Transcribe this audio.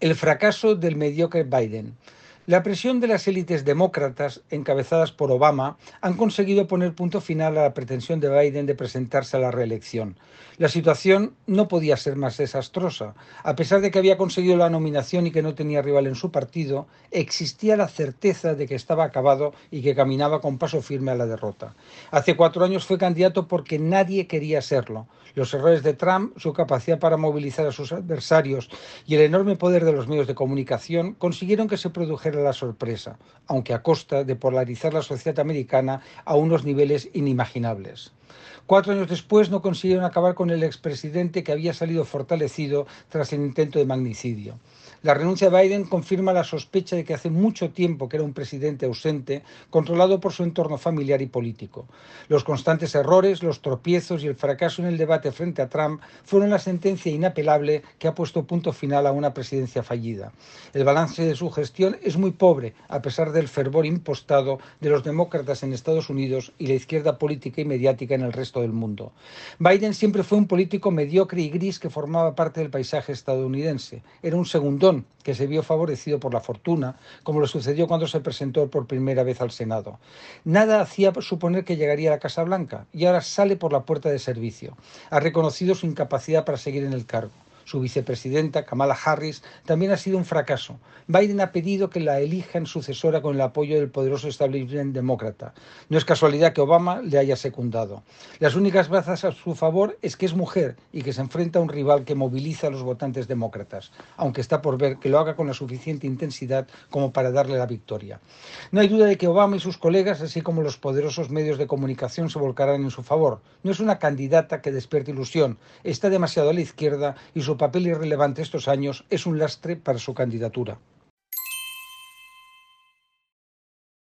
el fracaso del mediocre Biden. La presión de las élites demócratas, encabezadas por Obama, han conseguido poner punto final a la pretensión de Biden de presentarse a la reelección. La situación no podía ser más desastrosa. A pesar de que había conseguido la nominación y que no tenía rival en su partido, existía la certeza de que estaba acabado y que caminaba con paso firme a la derrota. Hace cuatro años fue candidato porque nadie quería serlo. Los errores de Trump, su capacidad para movilizar a sus adversarios y el enorme poder de los medios de comunicación consiguieron que se produjera la sorpresa, aunque a costa de polarizar la sociedad americana a unos niveles inimaginables. Cuatro años después no consiguieron acabar con el expresidente que había salido fortalecido tras el intento de magnicidio. La renuncia de Biden confirma la sospecha de que hace mucho tiempo que era un presidente ausente, controlado por su entorno familiar y político. Los constantes errores, los tropiezos y el fracaso en el debate frente a Trump fueron la sentencia inapelable que ha puesto punto final a una presidencia fallida. El balance de su gestión es muy pobre, a pesar del fervor impostado de los demócratas en Estados Unidos y la izquierda política y mediática en el resto del mundo. Biden siempre fue un político mediocre y gris que formaba parte del paisaje estadounidense. Era un segundo que se vio favorecido por la fortuna, como lo sucedió cuando se presentó por primera vez al Senado. Nada hacía suponer que llegaría a la Casa Blanca y ahora sale por la puerta de servicio. Ha reconocido su incapacidad para seguir en el cargo. Su vicepresidenta, Kamala Harris, también ha sido un fracaso. Biden ha pedido que la elijan sucesora con el apoyo del poderoso establishment demócrata. No es casualidad que Obama le haya secundado. Las únicas razas a su favor es que es mujer y que se enfrenta a un rival que moviliza a los votantes demócratas, aunque está por ver que lo haga con la suficiente intensidad como para darle la victoria. No hay duda de que Obama y sus colegas, así como los poderosos medios de comunicación, se volcarán en su favor. No es una candidata que despierte ilusión, está demasiado a la izquierda y su papel irrelevante estos años es un lastre para su candidatura.